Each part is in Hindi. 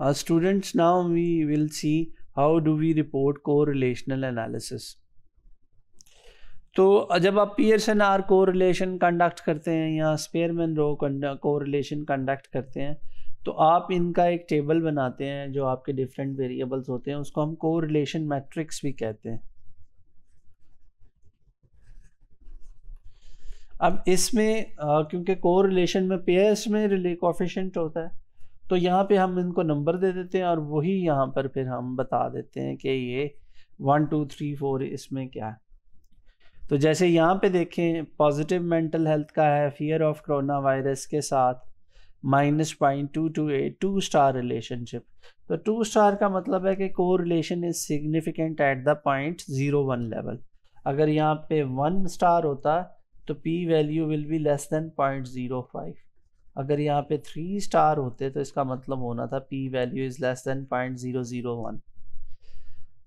Uh, students, now we will see how do we report correlational analysis. तो जब आप Pearson R correlation conduct करते हैं या स्पेयरमैन रो को रिलेशन कंडक्ट करते हैं तो आप इनका एक टेबल बनाते हैं जो आपके डिफरेंट वेरिएबल्स होते हैं उसको हम को रिलेशन मैट्रिक्स भी कहते हैं अब इसमें क्योंकि को रिलेशन में पेयर्स में रिले कोफिशेंट होता है तो यहाँ पे हम इनको नंबर दे देते हैं और वही यहाँ पर फिर हम बता देते हैं कि ये वन टू थ्री फोर इसमें क्या है तो जैसे यहाँ पे देखें पॉजिटिव मेंटल हेल्थ का है फियर ऑफ करोना वायरस के साथ minus point two two eight two star relationship तो टू स्टार का मतलब है कि correlation is significant at the point zero one level अगर यहाँ पे वन स्टार होता तो P value will be less than point zero five अगर यहाँ पे थ्री स्टार होते तो इसका मतलब होना था P value is less than point zero zero one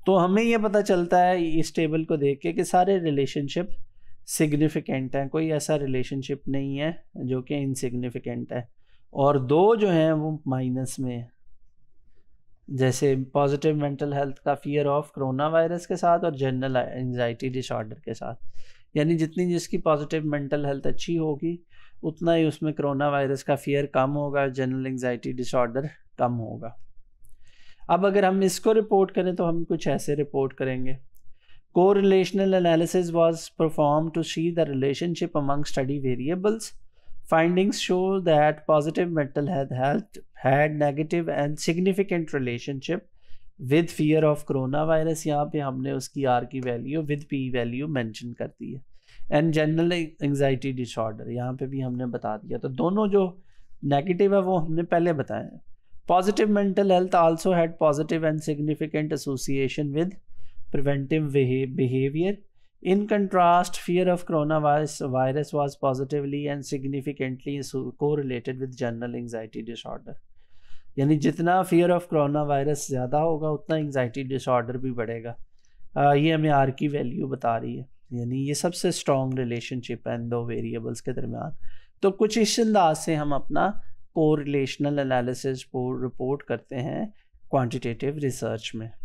तो हमें ये पता चलता है इस टेबल को देख के कि सारे रिलेशनशिप सिग्निफिकेंट हैं कोई ऐसा रिलेशनशिप नहीं है जो कि इनसिग्निफिकेंट है और दो जो हैं वो माइनस में है जैसे पॉजिटिव मेंटल हेल्थ का फियर ऑफ कोरोना वायरस के साथ और जनरल एंजाइटी डिसऑर्डर के साथ यानी जितनी जिसकी पॉजिटिव मेंटल हेल्थ अच्छी होगी उतना ही उसमें कोरोना वायरस का फियर कम होगा जनरल एंगजाइटी डिसऑर्डर कम होगा अब अगर हम इसको रिपोर्ट करें तो हम कुछ ऐसे रिपोर्ट करेंगे correlational analysis was perform to see the relationship among study variables show that positive mental health health had negative and significant relationship with fear of coronavirus यहाँ पे हमने उसकी आर की value with P value mention कर दी है एंड जनरल एंगजाइटी डिसऑर्डर यहाँ पे भी हमने बता दिया तो दोनों जो नेगेटिव है वो हमने पहले बताए हैं positive mental health also had positive and significant association with preventive behaviour fear of fear virus virus was positively and significantly correlated with general anxiety disorder यानी जितना फियर ऑफ कोरोना वायरस ज़्यादा होगा उतना एंगजाइटी डिसऑर्डर भी बढ़ेगा आ, ये हमें आर की वैल्यू बता रही है यानी ये सबसे स्ट्रॉन्ग रिलेशनशिप है इन दो वेरिएबल्स के दरमियान तो कुछ इस अंदाज से हम अपना को रिलेशनल एनालिसिस रिपोर्ट करते हैं क्वांटिटेटिव रिसर्च में